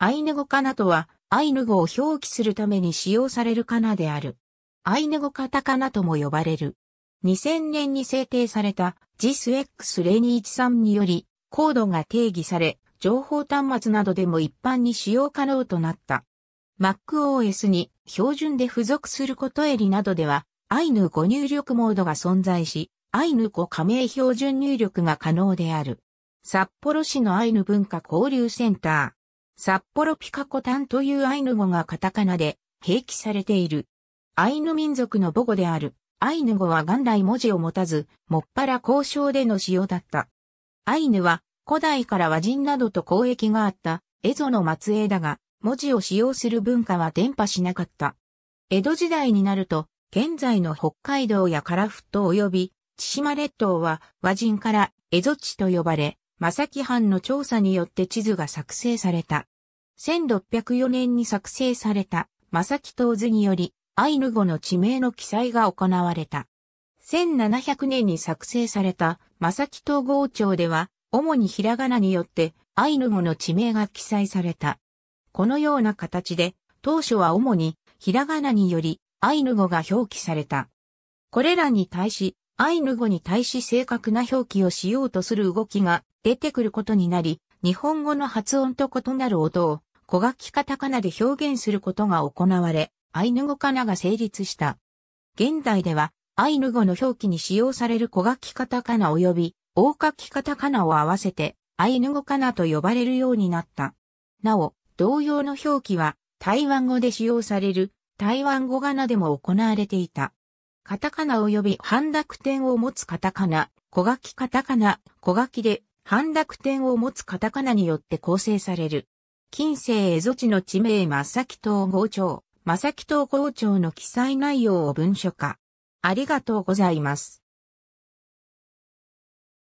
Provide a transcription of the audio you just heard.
アイヌ語カナとは、アイヌ語を表記するために使用されるカナである。アイヌ語カタカナとも呼ばれる。2000年に制定された JISX0213 により、コードが定義され、情報端末などでも一般に使用可能となった。MacOS に標準で付属することエリなどでは、アイヌ語入力モードが存在し、アイヌ語加盟標準入力が可能である。札幌市のアイヌ文化交流センター。札幌ピカコタンというアイヌ語がカタカナで併記されている。アイヌ民族の母語であるアイヌ語は元来文字を持たず、もっぱら交渉での使用だった。アイヌは古代から和人などと交易があったエゾの末裔だが、文字を使用する文化は伝播しなかった。江戸時代になると、現在の北海道やカラフト及び千島列島は和人からエゾ地と呼ばれ、正木藩の調査によって地図が作成された。1604年に作成された正木東図により、アイヌ語の地名の記載が行われた。1700年に作成された正木東郷町では、主にひらがなによってアイヌ語の地名が記載された。このような形で、当初は主にひらがなによりアイヌ語が表記された。これらに対し、アイヌ語に対し正確な表記をしようとする動きが出てくることになり、日本語の発音と異なる音を小書きカタカナで表現することが行われ、アイヌ語カナが成立した。現代では、アイヌ語の表記に使用される小書きカタカナ及び大書きカタカナを合わせて、アイヌ語カナと呼ばれるようになった。なお、同様の表記は、台湾語で使用される台湾語カナでも行われていた。カタカナ及び半濁点を持つカタカナ、小書きカタカナ、小書きで半濁点を持つカタカナによって構成される。近世蝦夷地の地名正木東郷町、正木東郷町の記載内容を文書化。ありがとうございます。